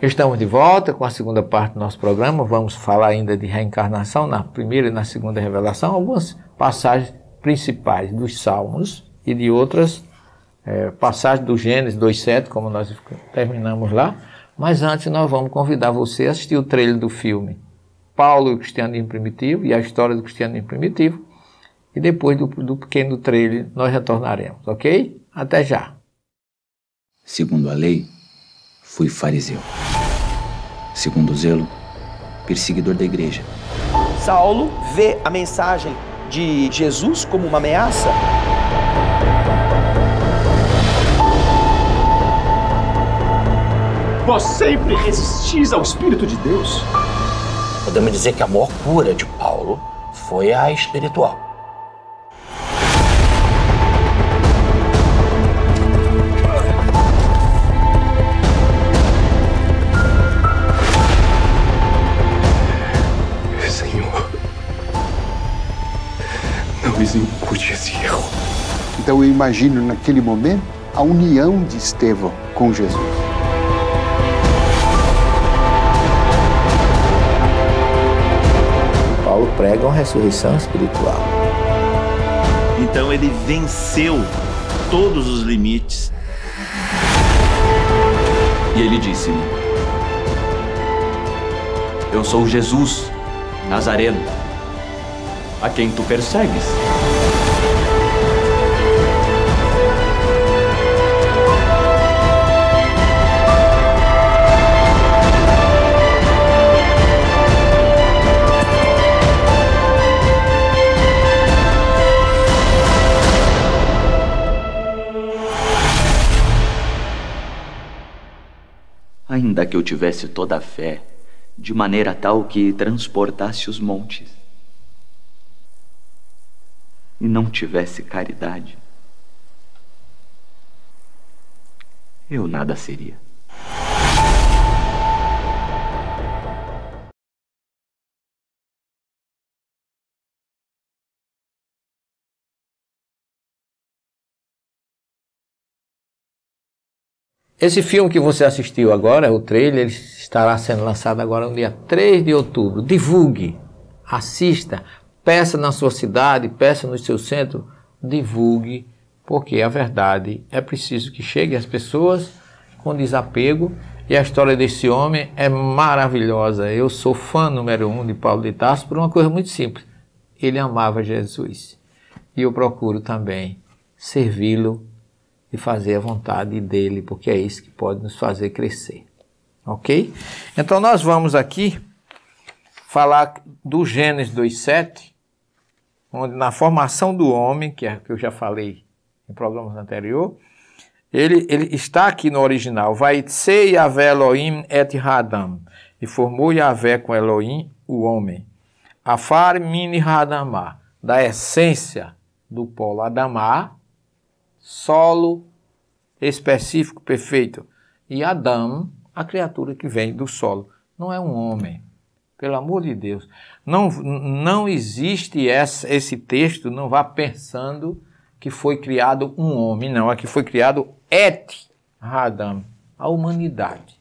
Estamos de volta com a segunda parte do nosso programa. Vamos falar ainda de reencarnação na primeira e na segunda revelação, algumas passagens principais dos Salmos e de outras é, passagens do Gênesis 2,7, como nós terminamos lá. Mas antes, nós vamos convidar você a assistir o trailer do filme Paulo e o Cristianismo Primitivo e a história do Cristianismo Primitivo. E depois do, do pequeno trailer, nós retornaremos, ok? Até já! Segundo a lei, fui fariseu segundo Zelo, perseguidor da igreja. Saulo vê a mensagem de Jesus como uma ameaça. Vós sempre resistis ao Espírito de Deus. Podemos dizer que a maior cura de Paulo foi a espiritual. eles incutem esse erro. Então eu imagino naquele momento a união de Estevão com Jesus. Paulo prega uma ressurreição espiritual. Então ele venceu todos os limites. E ele disse-me: Eu sou Jesus, Nazareno, a quem tu persegues. ainda que eu tivesse toda a fé, de maneira tal que transportasse os montes, e não tivesse caridade, eu nada seria. Esse filme que você assistiu agora, o trailer, ele estará sendo lançado agora no dia 3 de outubro. Divulgue, assista, peça na sua cidade, peça no seu centro, divulgue, porque a verdade é preciso que chegue às pessoas com desapego. E a história desse homem é maravilhosa. Eu sou fã número um de Paulo de Tarso por uma coisa muito simples. Ele amava Jesus. E eu procuro também servi-lo e fazer a vontade dele, porque é isso que pode nos fazer crescer. Ok? Então nós vamos aqui falar do Gênesis 2,7, onde na formação do homem, que é que eu já falei em programas anteriores, ele, ele, está aqui no original. Vai ser Yahvé Elohim et Radam. E formou Yahvé com Elohim o homem. Afar mini Radamá. Da essência do polo Adamá, solo específico perfeito. E Adão, a criatura que vem do solo, não é um homem. Pelo amor de Deus, não, não existe essa, esse texto, não vá pensando que foi criado um homem, não, é que foi criado et Adam, a humanidade,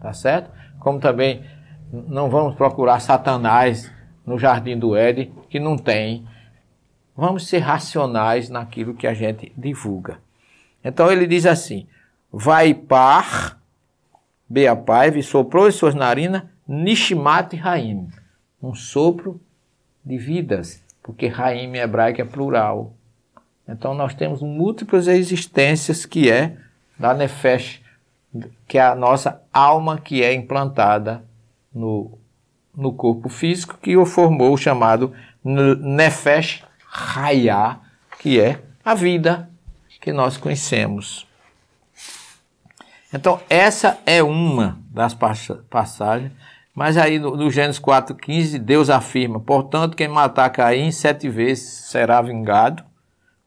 tá certo? Como também não vamos procurar Satanás no jardim do Éden, que não tem vamos ser racionais naquilo que a gente divulga. Então ele diz assim: vai par, Bea Paive, soprou em suas narinas Nishmat Raim, um sopro de vidas, porque Raim em hebraico é plural. Então nós temos múltiplas existências que é da Nefesh, que é a nossa alma que é implantada no, no corpo físico, que o formou o chamado Nefesh Hayá, que é a vida que nós conhecemos. Então, essa é uma das passagens, mas aí no, no Gênesis 4,15, Deus afirma: portanto, quem matar Caim sete vezes será vingado.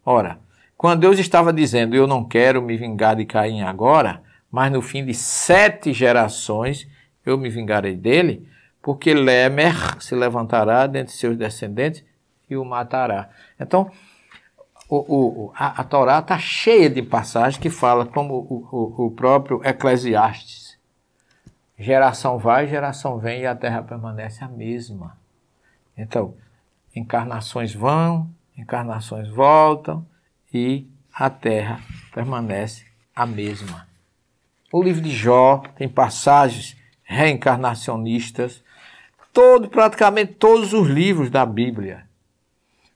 Ora, quando Deus estava dizendo, eu não quero me vingar de Caim agora, mas no fim de sete gerações eu me vingarei dele, porque Lemer se levantará dentre seus descendentes e o matará. Então, o, o, a, a Torá está cheia de passagens que fala como o, o próprio Eclesiastes. Geração vai, geração vem e a terra permanece a mesma. Então, encarnações vão, encarnações voltam e a terra permanece a mesma. O livro de Jó tem passagens reencarnacionistas, todo, praticamente todos os livros da Bíblia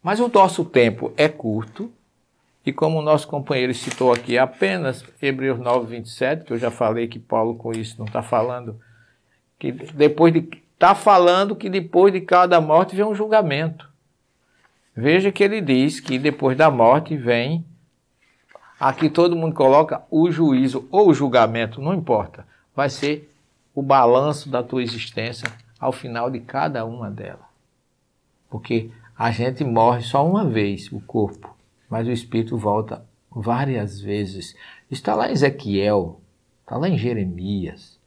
mas o nosso tempo é curto, e como o nosso companheiro citou aqui apenas Hebreus 9, 27, que eu já falei que Paulo com isso não está falando, que depois de. Está falando que depois de cada morte vem um julgamento. Veja que ele diz que depois da morte vem. Aqui todo mundo coloca o juízo ou o julgamento, não importa. Vai ser o balanço da tua existência ao final de cada uma delas. Porque a gente morre só uma vez, o corpo, mas o espírito volta várias vezes. Está lá em Ezequiel, está lá em Jeremias.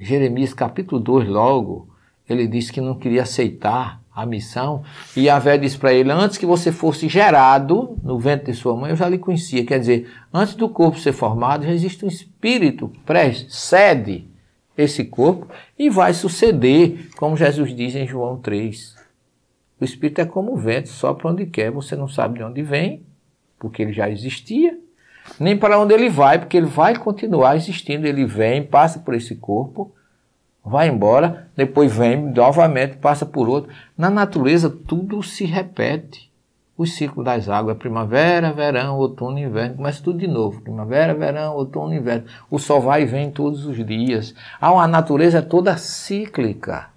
Jeremias capítulo 2, logo, ele disse que não queria aceitar a missão, e a velha disse para ele: Antes que você fosse gerado no ventre de sua mãe, eu já lhe conhecia. Quer dizer, antes do corpo ser formado, já existe um espírito precede esse corpo e vai suceder, como Jesus diz em João 3. O espírito é como o vento, só para onde quer, você não sabe de onde vem, porque ele já existia, nem para onde ele vai, porque ele vai continuar existindo, ele vem, passa por esse corpo, vai embora, depois vem novamente, passa por outro. Na natureza tudo se repete. O ciclo das águas, é primavera, verão, outono, inverno, começa tudo de novo. Primavera, verão, outono, inverno. O sol vai e vem todos os dias. A natureza é toda cíclica.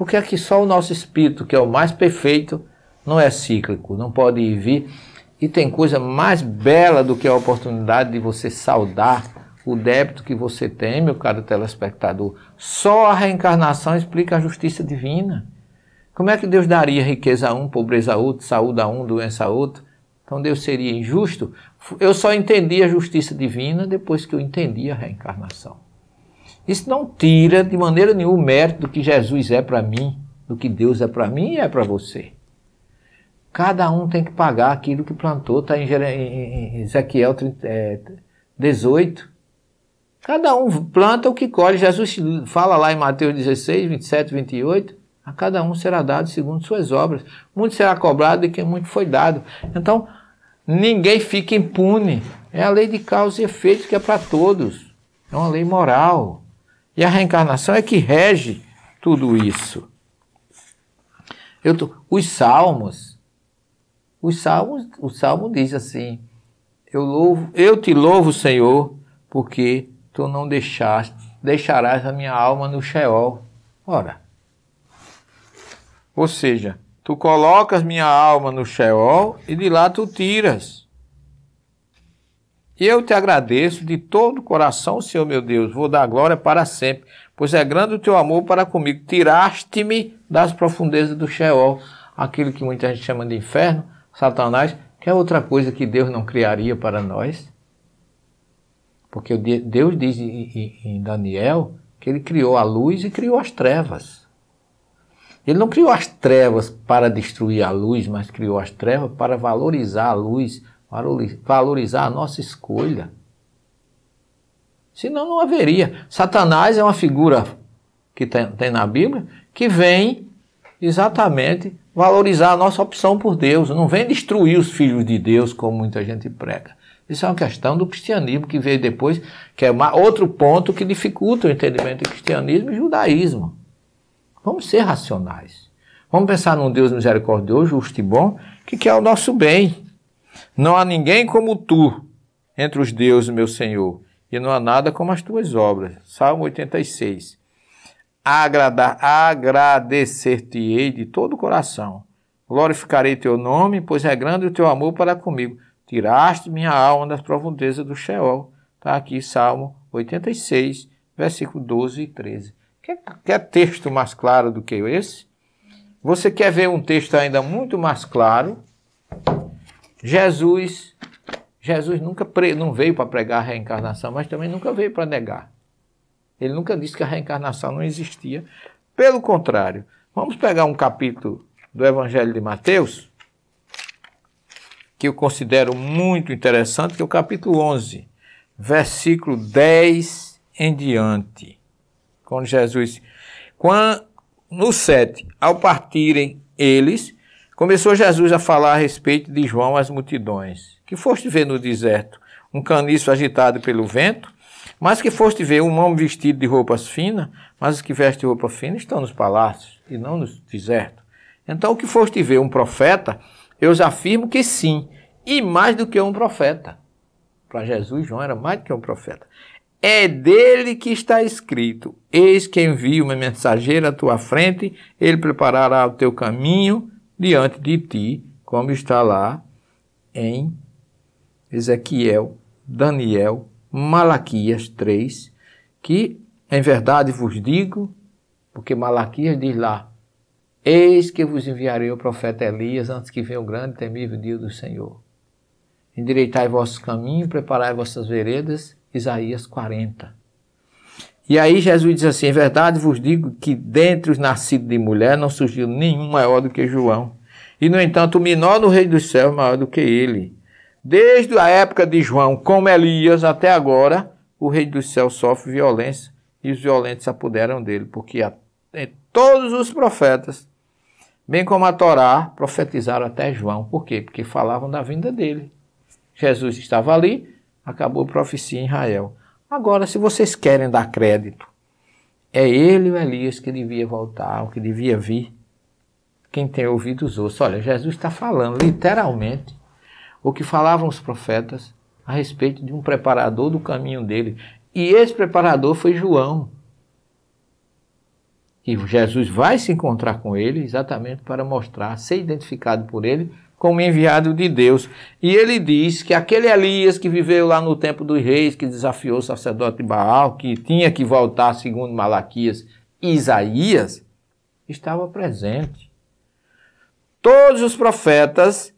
Porque aqui só o nosso espírito, que é o mais perfeito, não é cíclico, não pode ir e vir. E tem coisa mais bela do que a oportunidade de você saudar o débito que você tem, meu caro telespectador. Só a reencarnação explica a justiça divina. Como é que Deus daria riqueza a um, pobreza a outro, saúde a um, doença a outro? Então Deus seria injusto? Eu só entendi a justiça divina depois que eu entendi a reencarnação. Isso não tira de maneira nenhuma o mérito do que Jesus é para mim, do que Deus é para mim e é para você. Cada um tem que pagar aquilo que plantou, está em Ezequiel 18. É, cada um planta o que colhe. Jesus fala lá em Mateus 16, 27, 28. A cada um será dado segundo suas obras. Muito será cobrado de quem muito foi dado. Então, ninguém fica impune. É a lei de causa e efeito que é para todos. É uma lei moral. E a reencarnação é que rege tudo isso. Tô, os salmos, os salmos, o salmo diz assim: Eu louvo, eu te louvo, Senhor, porque tu não deixaste, deixarás a minha alma no Sheol. Ora, ou seja, tu colocas minha alma no Sheol e de lá tu tiras eu te agradeço de todo o coração, Senhor meu Deus, vou dar glória para sempre, pois é grande o teu amor para comigo. Tiraste-me das profundezas do Sheol, aquilo que muita gente chama de inferno, Satanás, que é outra coisa que Deus não criaria para nós. Porque Deus diz em Daniel que ele criou a luz e criou as trevas. Ele não criou as trevas para destruir a luz, mas criou as trevas para valorizar a luz, valorizar a nossa escolha. Senão não haveria. Satanás é uma figura que tem, tem na Bíblia que vem exatamente valorizar a nossa opção por Deus. Não vem destruir os filhos de Deus, como muita gente prega. Isso é uma questão do cristianismo que veio depois, que é outro ponto que dificulta o entendimento do cristianismo e judaísmo. Vamos ser racionais. Vamos pensar num Deus misericordioso, justo e bom, que quer o nosso bem. Não há ninguém como tu entre os deuses, meu Senhor, e não há nada como as tuas obras. Salmo 86. Agradar, agradecer-te-ei de todo o coração. Glorificarei teu nome, pois é grande o teu amor para comigo. Tiraste minha alma das profundezas do Sheol. Está aqui Salmo 86, versículo 12 e 13. Quer, quer é texto mais claro do que esse? Você quer ver um texto ainda muito mais claro? Jesus, Jesus nunca pre, não veio para pregar a reencarnação, mas também nunca veio para negar. Ele nunca disse que a reencarnação não existia. Pelo contrário, vamos pegar um capítulo do Evangelho de Mateus, que eu considero muito interessante, que é o capítulo 11, versículo 10 em diante. Quando Jesus, quando, no 7, ao partirem eles, Começou Jesus a falar a respeito de João às multidões. Que foste ver no deserto? Um caniço agitado pelo vento? Mas que foste ver um homem vestido de roupas finas? Mas os que vestem roupa fina estão nos palácios e não nos desertos. Então, o que foste ver? Um profeta? Eu os afirmo que sim. E mais do que um profeta. Para Jesus, João era mais do que um profeta. É dele que está escrito: Eis que envio uma mensageira à tua frente, ele preparará o teu caminho diante de ti, como está lá em Ezequiel, Daniel, Malaquias 3, que em verdade vos digo, porque Malaquias diz lá: Eis que vos enviarei o profeta Elias antes que venha o grande e temível dia do Senhor. Endireitai vosso caminho, preparai vossas veredas. Isaías 40. E aí Jesus diz assim: Em é verdade vos digo que dentre os nascidos de mulher não surgiu nenhum maior do que João. E no entanto, o menor no reino dos céus é maior do que ele. Desde a época de João, como Elias, até agora, o reino dos céus sofre violência e os violentos se apoderam dele, porque a, todos os profetas, bem como a Torá, profetizaram até João. Por quê? Porque falavam da vinda dele. Jesus estava ali, acabou a profecia em Israel. Agora, se vocês querem dar crédito, é ele o Elias que devia voltar, o que devia vir. Quem tem ouvido os outros. Olha, Jesus está falando literalmente o que falavam os profetas a respeito de um preparador do caminho dele. E esse preparador foi João. E Jesus vai se encontrar com ele exatamente para mostrar, ser identificado por ele, como enviado de Deus. E ele diz que aquele Elias que viveu lá no tempo dos reis, que desafiou o sacerdote Baal, que tinha que voltar segundo Malaquias, Isaías, estava presente. Todos os profetas,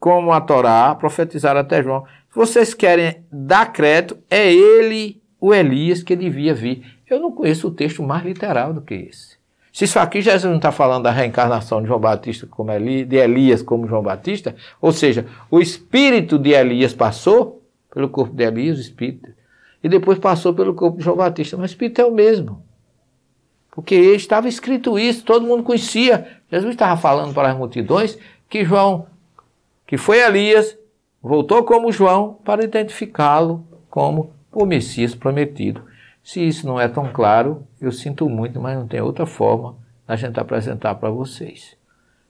como a Torá, profetizaram até João. Se vocês querem dar crédito, é ele, o Elias, que devia vir. Eu não conheço o texto mais literal do que esse. Se isso aqui Jesus não está falando da reencarnação de João Batista como Eli, de Elias como João Batista, ou seja, o espírito de Elias passou pelo corpo de Elias, o espírito, e depois passou pelo corpo de João Batista, mas o espírito é o mesmo. Porque estava escrito isso, todo mundo conhecia. Jesus estava falando para as multidões que João, que foi Elias, voltou como João para identificá-lo como o Messias prometido. Se isso não é tão claro, eu sinto muito, mas não tem outra forma da gente apresentar para vocês.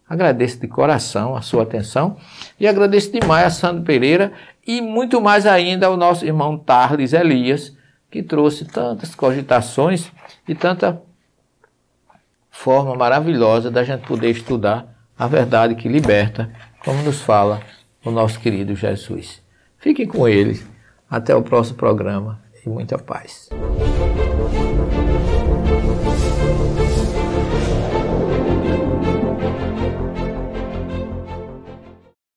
Agradeço de coração a sua atenção e agradeço demais a Sandro Pereira e muito mais ainda ao nosso irmão Tarles Elias, que trouxe tantas cogitações e tanta forma maravilhosa da gente poder estudar a verdade que liberta, como nos fala o nosso querido Jesus. Fiquem com ele. Até o próximo programa e muita paz.